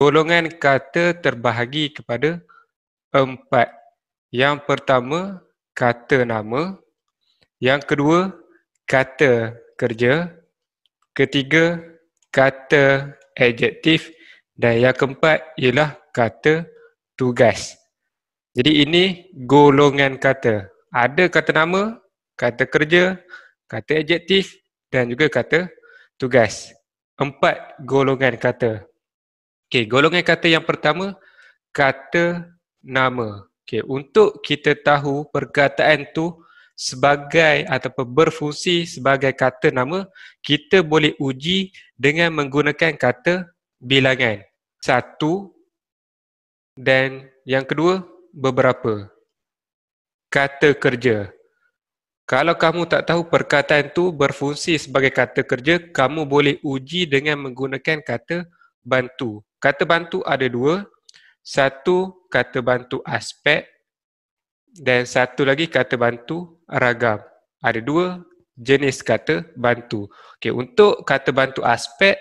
golongan kata terbahagi kepada empat. Yang pertama, kata nama. Yang kedua, kata kerja. Ketiga, kata adjektif. Dan yang keempat ialah kata tugas. Jadi ini golongan kata. Ada kata nama, kata kerja, kata adjektif dan juga kata tugas. Empat golongan kata. Okey, golongan kata yang pertama kata nama. Okey, untuk kita tahu perkataan tu sebagai atau berfungsi sebagai kata nama, kita boleh uji dengan menggunakan kata bilangan. Satu dan yang kedua beberapa. Kata kerja. Kalau kamu tak tahu perkataan tu berfungsi sebagai kata kerja, kamu boleh uji dengan menggunakan kata bantu. Kata bantu ada dua. Satu kata bantu aspek dan satu lagi kata bantu ragam. Ada dua jenis kata bantu. Okey, untuk kata bantu aspek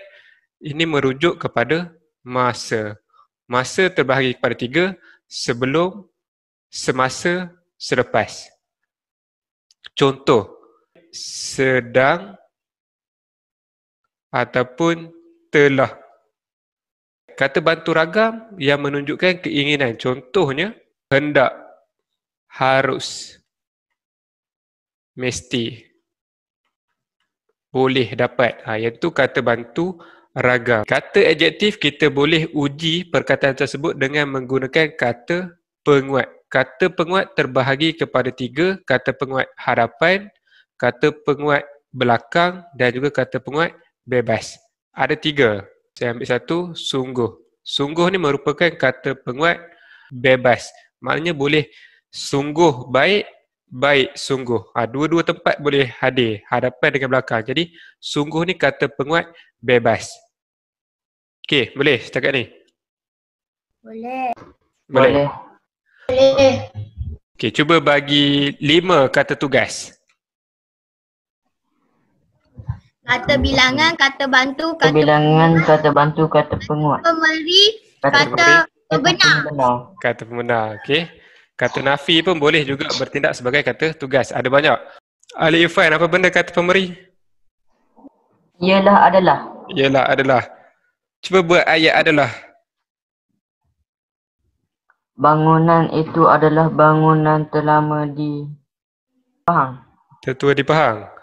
ini merujuk kepada masa. Masa terbahagi kepada tiga, sebelum, semasa, selepas. Contoh, sedang ataupun telah. Kata bantu ragam yang menunjukkan keinginan. Contohnya, hendak, harus, mesti, boleh dapat. Ha, yang tu kata bantu ragam. Kata adjektif kita boleh uji perkataan tersebut dengan menggunakan kata penguat. Kata penguat terbahagi kepada tiga. Kata penguat hadapan, kata penguat belakang dan juga kata penguat bebas. Ada tiga. Saya ambil satu, sungguh. Sungguh ni merupakan kata penguat bebas. Maknanya boleh sungguh baik, baik sungguh. Ha, dua-dua tempat boleh hadir, hadapan dengan belakang. Jadi, sungguh ni kata penguat bebas. Okey, boleh setakat ni? Boleh. Boleh. Boleh. Okey, cuba bagi lima kata tugas. kata bilangan kata bantu kata bilangan kata bantu kata penguat pemberi kata pembenar kata pembenar okey kata nafi pun boleh juga bertindak sebagai kata tugas ada banyak Ali ifan apa benda kata pemberi ialah adalah ialah adalah cuba buat ayat adalah bangunan itu adalah bangunan terlama di pahang tertua di pahang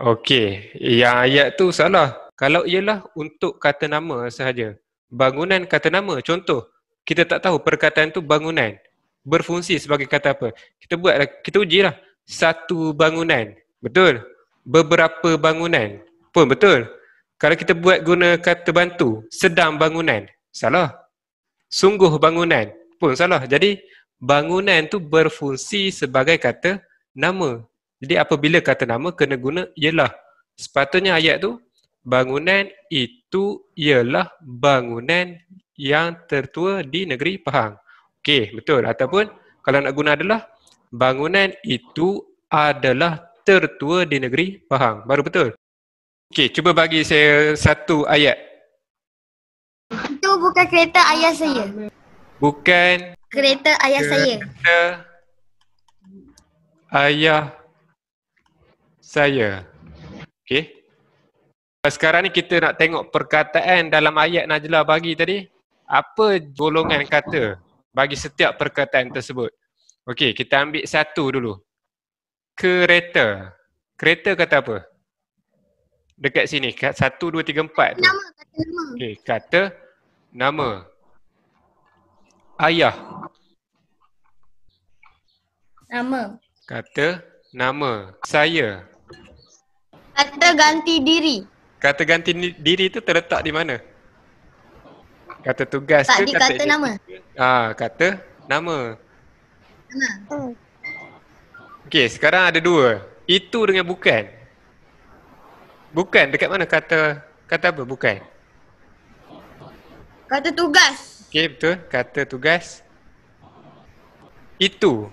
Okey, yang ayat tu salah. Kalau ialah untuk kata nama sahaja. Bangunan kata nama, contoh. Kita tak tahu perkataan tu bangunan. Berfungsi sebagai kata apa. Kita buat, kita uji lah. Satu bangunan, betul? Beberapa bangunan pun betul. Kalau kita buat guna kata bantu, sedang bangunan, salah. Sungguh bangunan pun salah. Jadi, bangunan tu berfungsi sebagai kata nama. Jadi apabila kata nama kena guna ialah sepatutnya ayat tu bangunan itu ialah bangunan yang tertua di negeri Pahang. Okey, betul. Ataupun kalau nak guna adalah bangunan itu adalah tertua di negeri Pahang. Baru betul. Okey, cuba bagi saya satu ayat. Itu bukan kereta ayah saya. Bukan kereta ayah kereta saya. Kereta ayah saya. Okey. Sekarang ni kita nak tengok perkataan dalam ayat Najlah bagi tadi. Apa golongan kata bagi setiap perkataan tersebut. Okey, kita ambil satu dulu. Kereta. Kereta kata apa? Dekat sini, satu, dua, tiga, empat Nama, kata nama. Okey, kata nama. Ayah. Nama. Kata nama. Saya. Kata ganti diri. Kata ganti diri tu terletak di mana? Kata tugas tak ke kata, kata nama? Ah, ha, kata nama. Nama. Okey, sekarang ada dua. Itu dengan bukan. Bukan dekat mana kata kata apa bukan? Kata tugas. Okey, betul. Kata tugas. Itu.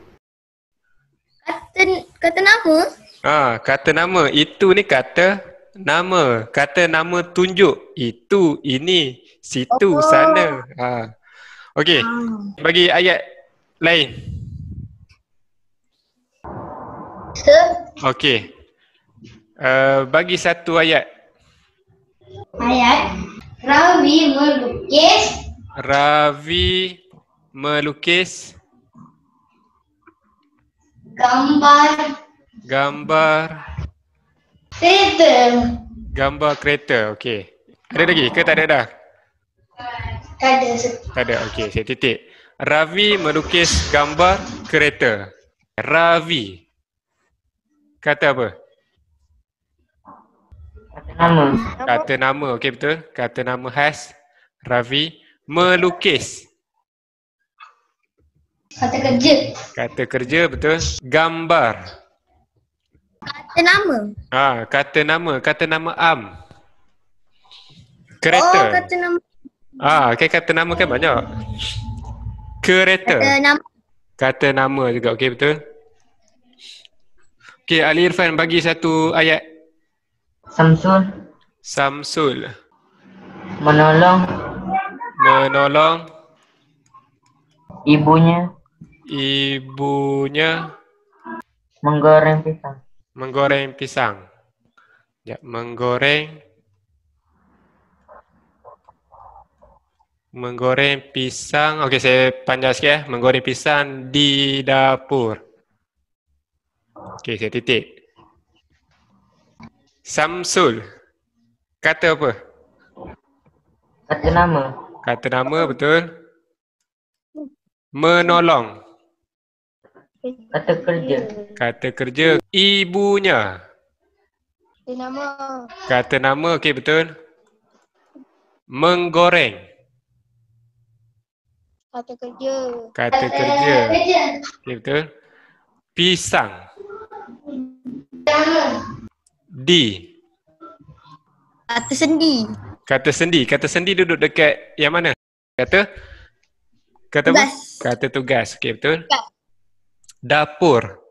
Kata kata nama? ha, kata nama itu ni kata nama. Kata nama tunjuk itu ini situ oh. sana. Ha. Okey. Ha. Bagi ayat lain. Se. Okey. Uh, bagi satu ayat. Ayat Ravi melukis. Ravi melukis gambar Gambar. Kereta. Gambar kereta, okey. Ada lagi ke tak ada dah? Tak ada. Tak ada, okey. Saya titik. Ravi melukis gambar kereta. Ravi. Kata apa? Kata nama. Kata nama, okey betul. Kata nama khas. Ravi melukis. Kata kerja. Kata kerja, betul. Gambar kata nama. Ha, kata nama, kata nama am. Kereta. Oh, kata nama. Ah, ha, okay, kata nama kan banyak. Kereta. Kata nama. Kata nama juga, okay betul. Okay, Ali Irfan bagi satu ayat. Samsul. Samsul. Menolong. Menolong. Ibunya. Ibunya. Menggoreng pisang menggoreng pisang. Ya, menggoreng menggoreng pisang. Okey, saya panjang sikit ya. Menggoreng pisang di dapur. Okey, saya titik. Samsul. Kata apa? Kata nama. Kata nama betul. Menolong. Kata kerja. Kata kerja. Ibunya. Kata nama. Kata nama, okey betul. Menggoreng. Kata kerja. Kata kerja. Okey betul. Pisang. Di. Kata sendi. Kata sendi. Kata sendi duduk dekat yang mana? Kata? Kata tugas. Kata tugas. Okey betul. Tugas dapur. dapur.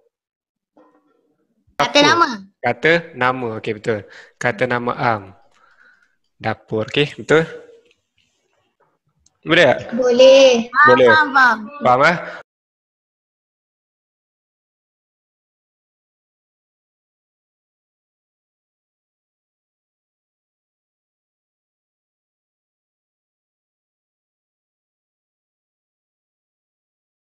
Kata nama. Kata nama. Okey betul. Kata nama am. Dapur. Okey betul. Boleh tak? Boleh. Boleh. Faham, faham. Faham eh?